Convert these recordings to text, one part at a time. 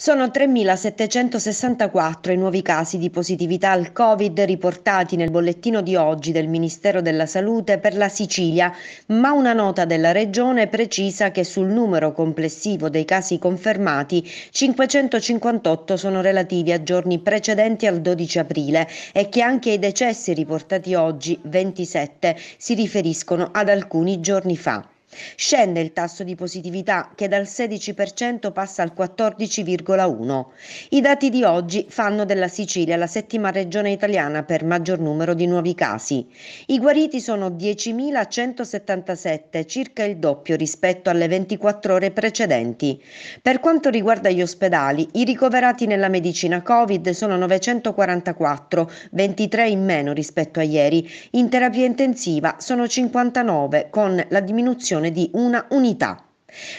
Sono 3.764 i nuovi casi di positività al Covid riportati nel bollettino di oggi del Ministero della Salute per la Sicilia, ma una nota della Regione precisa che sul numero complessivo dei casi confermati 558 sono relativi a giorni precedenti al 12 aprile e che anche i decessi riportati oggi, 27, si riferiscono ad alcuni giorni fa. Scende il tasso di positività che dal 16% passa al 14,1%. I dati di oggi fanno della Sicilia la settima regione italiana per maggior numero di nuovi casi. I guariti sono 10.177, circa il doppio rispetto alle 24 ore precedenti. Per quanto riguarda gli ospedali, i ricoverati nella medicina Covid sono 944, 23 in meno rispetto a ieri. In terapia intensiva sono 59, con la diminuzione di una unità.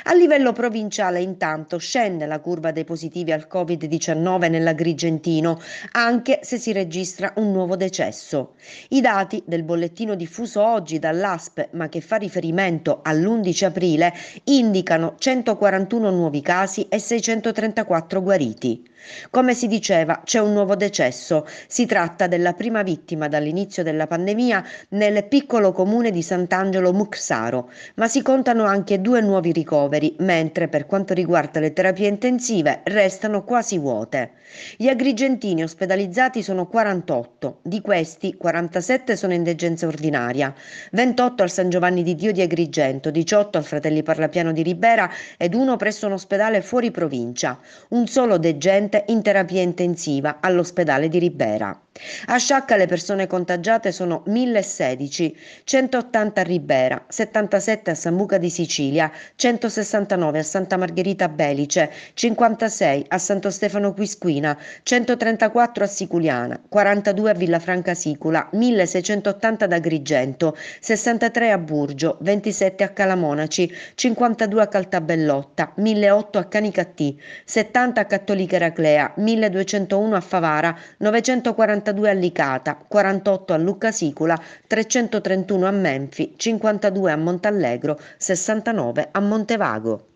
A livello provinciale intanto scende la curva dei positivi al Covid-19 nell'Agrigentino, anche se si registra un nuovo decesso. I dati del bollettino diffuso oggi dall'ASP, ma che fa riferimento all'11 aprile, indicano 141 nuovi casi e 634 guariti. Come si diceva, c'è un nuovo decesso. Si tratta della prima vittima dall'inizio della pandemia nel piccolo comune di Sant'Angelo Muxaro, ma si contano anche due nuovi ritardi ricoveri, mentre per quanto riguarda le terapie intensive restano quasi vuote. Gli agrigentini ospedalizzati sono 48, di questi 47 sono in degenza ordinaria, 28 al San Giovanni di Dio di Agrigento, 18 al Fratelli Parlapiano di Ribera ed uno presso un ospedale fuori provincia, un solo degente in terapia intensiva all'ospedale di Ribera. A Sciacca le persone contagiate sono 1016, 180 a Ribera, 77 a Sambuca di Sicilia, 100 169 a Santa Margherita Belice, 56 a Santo Stefano Quisquina, 134 a Siculiana, 42 a Villafranca Sicula, 1680 ad Agrigento, 63 a Burgio, 27 a Calamonaci, 52 a Caltabellotta, 1008 a Canicattì, 70 a Cattolica Eraclea, 1201 a Favara, 942 a Licata, 48 a Lucca Sicula, 331 a Menfi, 52 a Montallegro, 69 a Montallegro. Montevago.